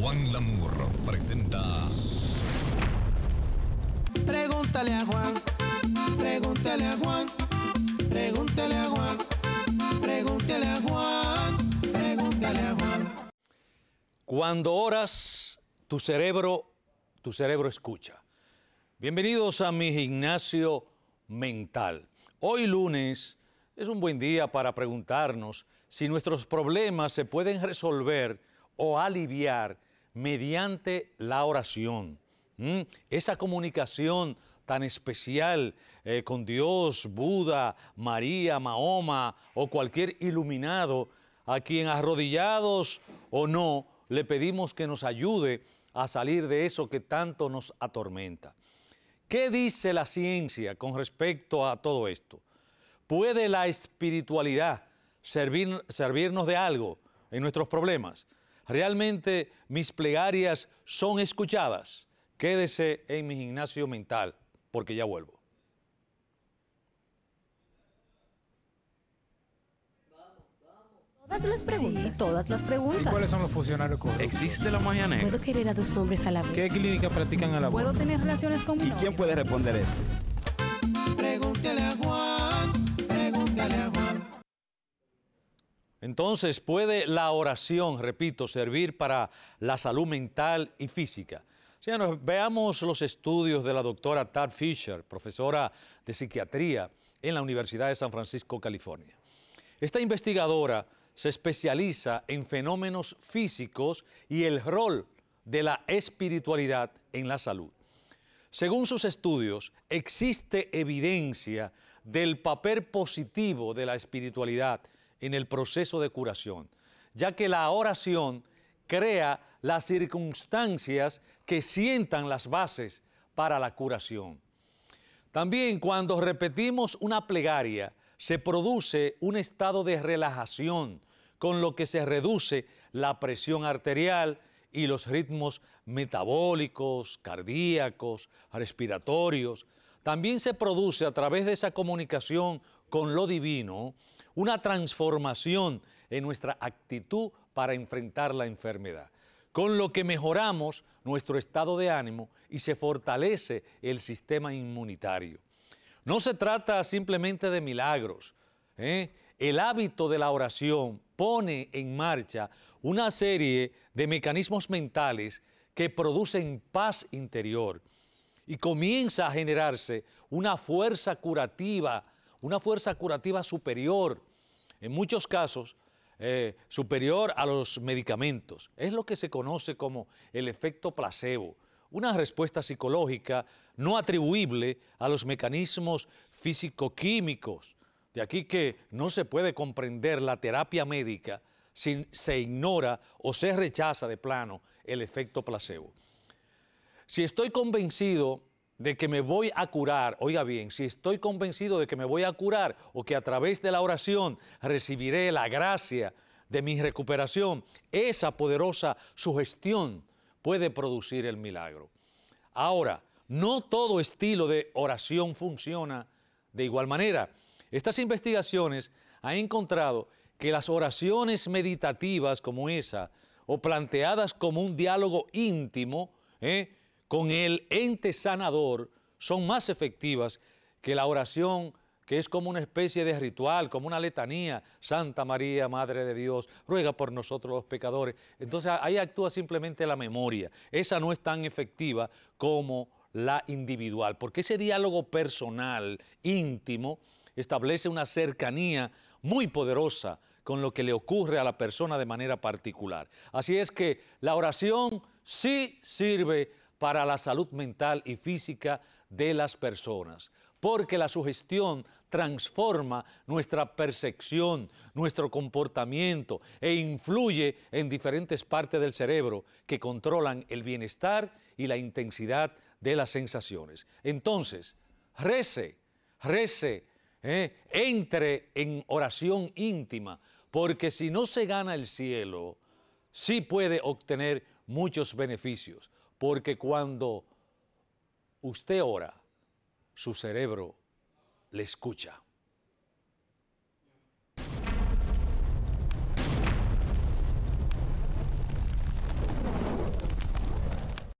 Juan Lamour presenta. Pregúntale a Juan, pregúntale a Juan, pregúntale a Juan, pregúntale a Juan, pregúntale a Juan. Cuando oras, tu cerebro, tu cerebro escucha. Bienvenidos a mi gimnasio mental. Hoy lunes es un buen día para preguntarnos si nuestros problemas se pueden resolver o aliviar mediante la oración. Esa comunicación tan especial eh, con Dios, Buda, María, Mahoma o cualquier iluminado a quien arrodillados o no le pedimos que nos ayude a salir de eso que tanto nos atormenta. ¿Qué dice la ciencia con respecto a todo esto? ¿Puede la espiritualidad servir, servirnos de algo en nuestros problemas? ¿Realmente mis plegarias son escuchadas? Quédese en mi gimnasio mental, porque ya vuelvo. Todas las preguntas. todas las preguntas. ¿Y cuáles son los funcionarios ¿Existe la magia negra? ¿Puedo dos hombres ¿Qué clínica practican a la vez? ¿Puedo tener relaciones con ¿Y quién puede responder eso? Pregúntele a Entonces, ¿puede la oración, repito, servir para la salud mental y física? Señores, veamos los estudios de la doctora Tad Fisher, profesora de psiquiatría en la Universidad de San Francisco, California. Esta investigadora se especializa en fenómenos físicos y el rol de la espiritualidad en la salud. Según sus estudios, existe evidencia del papel positivo de la espiritualidad en el proceso de curación, ya que la oración crea las circunstancias que sientan las bases para la curación. También cuando repetimos una plegaria, se produce un estado de relajación, con lo que se reduce la presión arterial y los ritmos metabólicos, cardíacos, respiratorios. También se produce a través de esa comunicación con lo divino una transformación en nuestra actitud para enfrentar la enfermedad, con lo que mejoramos nuestro estado de ánimo y se fortalece el sistema inmunitario. No se trata simplemente de milagros. ¿eh? El hábito de la oración pone en marcha una serie de mecanismos mentales que producen paz interior y comienza a generarse una fuerza curativa una fuerza curativa superior, en muchos casos eh, superior a los medicamentos. Es lo que se conoce como el efecto placebo, una respuesta psicológica no atribuible a los mecanismos físico-químicos. De aquí que no se puede comprender la terapia médica si se ignora o se rechaza de plano el efecto placebo. Si estoy convencido de que me voy a curar, oiga bien, si estoy convencido de que me voy a curar o que a través de la oración recibiré la gracia de mi recuperación, esa poderosa sugestión puede producir el milagro. Ahora, no todo estilo de oración funciona de igual manera. Estas investigaciones han encontrado que las oraciones meditativas como esa, o planteadas como un diálogo íntimo, ¿eh? con el ente sanador son más efectivas que la oración que es como una especie de ritual, como una letanía. Santa María, Madre de Dios, ruega por nosotros los pecadores. Entonces ahí actúa simplemente la memoria. Esa no es tan efectiva como la individual, porque ese diálogo personal, íntimo, establece una cercanía muy poderosa con lo que le ocurre a la persona de manera particular. Así es que la oración sí sirve para la salud mental y física de las personas, porque la sugestión transforma nuestra percepción, nuestro comportamiento e influye en diferentes partes del cerebro que controlan el bienestar y la intensidad de las sensaciones. Entonces, rece, rece, ¿eh? entre en oración íntima, porque si no se gana el cielo, sí puede obtener muchos beneficios. Porque cuando usted ora, su cerebro le escucha.